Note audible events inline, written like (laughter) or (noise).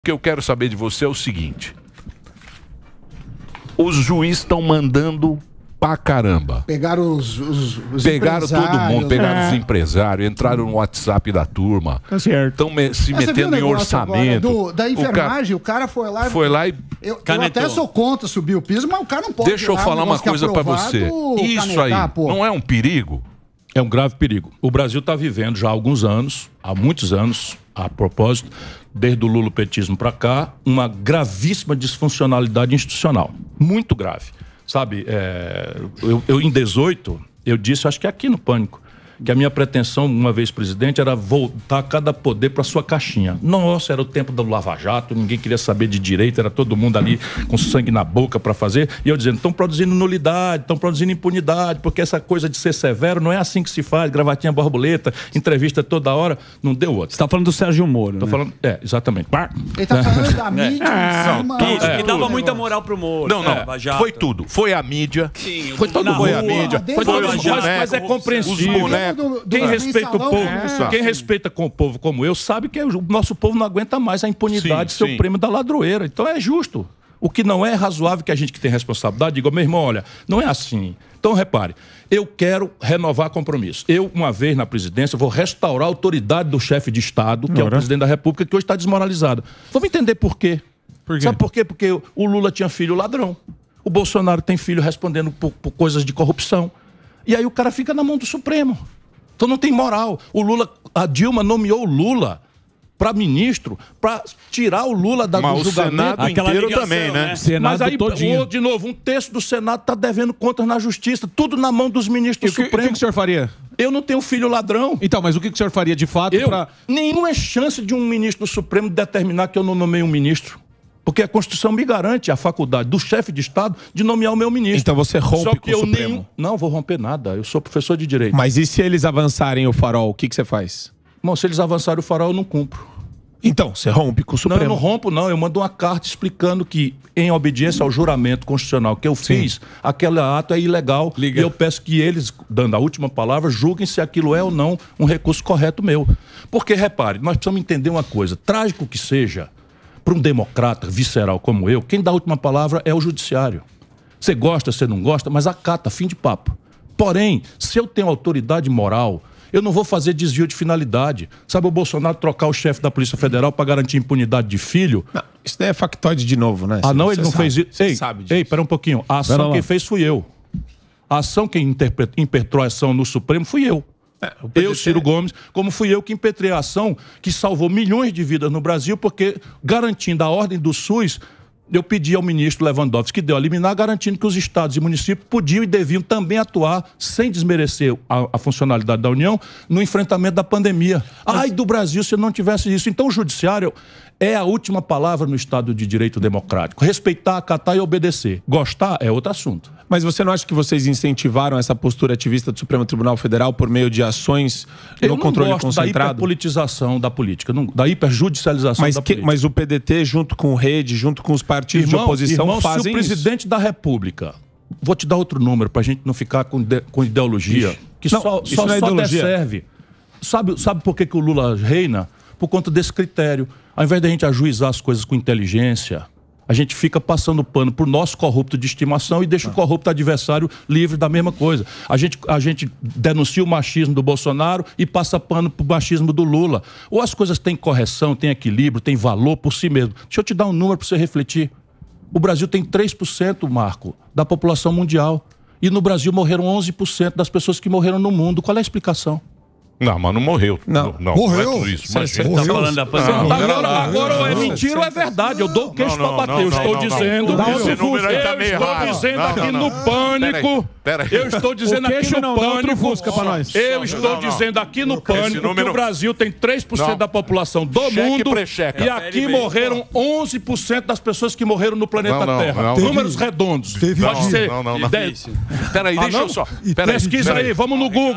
O que eu quero saber de você é o seguinte: os juízes estão mandando pra caramba. Pegaram os, os, os Pegaram todo mundo, pegaram é. os empresários, entraram no WhatsApp da turma. Tá certo. Estão me, se metendo em orçamento. do, da enfermagem, o cara, o cara, foi lá. Foi lá e. Eu, eu até sou contra subir o piso, mas o cara não pode. Deixa eu falar uma é coisa para você. Isso canetar, aí pô. não é um perigo? é um grave perigo. O Brasil está vivendo já há alguns anos, há muitos anos, a propósito, desde o lulopetismo para cá, uma gravíssima disfuncionalidade institucional. Muito grave. Sabe, é, eu, eu em 18, eu disse, acho que é aqui no Pânico, que a minha pretensão, uma vez presidente, era voltar cada poder para sua caixinha. Nossa, era o tempo do Lava Jato, ninguém queria saber de direito, era todo mundo ali com sangue na boca para fazer. E eu dizendo, estão produzindo nulidade, estão produzindo impunidade, porque essa coisa de ser severo não é assim que se faz, gravatinha borboleta, entrevista toda hora, não deu outro. Você está falando do Sérgio Moro, Tô né? falando, é, exatamente. Ele está falando da (laughs) é. mídia é. em ah, cima. tudo, é, que dava muita moral pro Moro. Não, não, é. foi tudo. Foi a mídia. Sim, foi todo foi a mídia. Foi, foi os bonecos. Mas é compreensível. Os do, do quem respeita salão, o povo, é, quem respeita com o povo como eu, sabe que o nosso povo não aguenta mais a impunidade sim, seu sim. prêmio da ladroeira. Então é justo. O que não é razoável que a gente que tem responsabilidade diga, meu irmão, olha, não é assim. Então, repare, eu quero renovar compromisso. Eu, uma vez na presidência, vou restaurar a autoridade do chefe de Estado, que Ora. é o presidente da República, que hoje está desmoralizado. Vamos entender por quê. por quê. Sabe por quê? Porque o Lula tinha filho ladrão. O Bolsonaro tem filho respondendo por, por coisas de corrupção. E aí o cara fica na mão do Supremo. Então não tem moral. O Lula, a Dilma nomeou o Lula para ministro, para tirar o Lula da Mas do julgamento. Aquela inteiro ligação, também, né? né? Senado Mas aí, todinho. de novo, um terço do Senado está devendo contas na Justiça, tudo na mão dos ministros supremos. O que, o senhor faria? Eu não tenho filho ladrão. Então, mas o que o senhor faria de fato para. Nenhuma chance de um ministro Supremo determinar que eu não nomeei um ministro. Porque a Constituição me garante a faculdade do chefe de Estado de nomear o meu ministro. Então você rompe Só que com o Supremo? Nem... Não, vou romper nada. Eu sou professor de direito. Mas e se eles avançarem o farol, o que, que você faz? Bom, se eles avançarem o farol, eu não cumpro. Então, você rompe com o Supremo? Não, eu não rompo, não. Eu mando uma carta explicando que, em obediência ao juramento constitucional que eu Sim. fiz, aquele ato é ilegal. Liga. E eu peço que eles, dando a última palavra, julguem se aquilo é ou não um recurso correto meu. Porque, repare, nós precisamos entender uma coisa. Trágico que seja, para um democrata visceral como eu, quem dá a última palavra é o judiciário. Você gosta, você não gosta, mas acata, fim de papo. Porém, se eu tenho autoridade moral, eu não vou fazer desvio de finalidade. Sabe o Bolsonaro trocar o chefe da Polícia Federal para garantir impunidade de filho? Não, isso daí é factoide de novo, né? Ah, não, você ele não sabe, fez isso. Ei, sabe disso. ei, pera um pouquinho. A ação quem fez fui eu. A ação quem interpretou a ação no Supremo fui eu. É, eu, Ciro Gomes, como fui eu que impetrei a ação que salvou milhões de vidas no Brasil, porque garantindo a ordem do SUS eu pedi ao ministro Lewandowski que deu a liminar, garantindo que os estados e municípios podiam e deviam também atuar, sem desmerecer a, a funcionalidade da União, no enfrentamento da pandemia. Ai do Brasil se não tivesse isso. Então, o judiciário é a última palavra no Estado de Direito Democrático. Respeitar, acatar e obedecer. Gostar é outro assunto. Mas você não acha que vocês incentivaram essa postura ativista do Supremo Tribunal Federal por meio de ações no Eu não controle gosto concentrado? Da hiperpolitização da política, não, da hiperjudicialização mas da que, política. Mas o PDT, junto com o Rede, junto com os partidos irmão, de oposição irmão, fazem se o presidente isso. da República vou te dar outro número para a gente não ficar com, de, com ideologia. que não, só, só, não é só Sabe, sabe por que, que o Lula reina? Por conta desse critério. Ao invés da gente ajuizar as coisas com inteligência, a gente fica passando pano para o nosso corrupto de estimação e deixa o ah. corrupto adversário livre da mesma coisa. A gente, a gente denuncia o machismo do Bolsonaro e passa pano para o machismo do Lula. Ou as coisas têm correção, têm equilíbrio, têm valor por si mesmo. Deixa eu te dar um número para você refletir. O Brasil tem 3%, Marco, da população mundial. E no Brasil morreram 11% das pessoas que morreram no mundo. Qual é a explicação? Não, mas não morreu. Não, não morreu. Não é isso, você está falando da pandemia. Não, agora, agora é mentira ou é verdade. Eu dou o queixo para bater. eu estou dizendo. Eu estou dizendo aqui no pânico. Eu estou dizendo aqui no pânico. Eu estou dizendo aqui no pânico que o Brasil tem 3% da população do mundo. E aqui morreram 11% das pessoas que morreram no planeta Terra. Números redondos. Pode ser. Não, não, não. Peraí, ah, deixa eu só. Pesquisa aí, vamos no Google.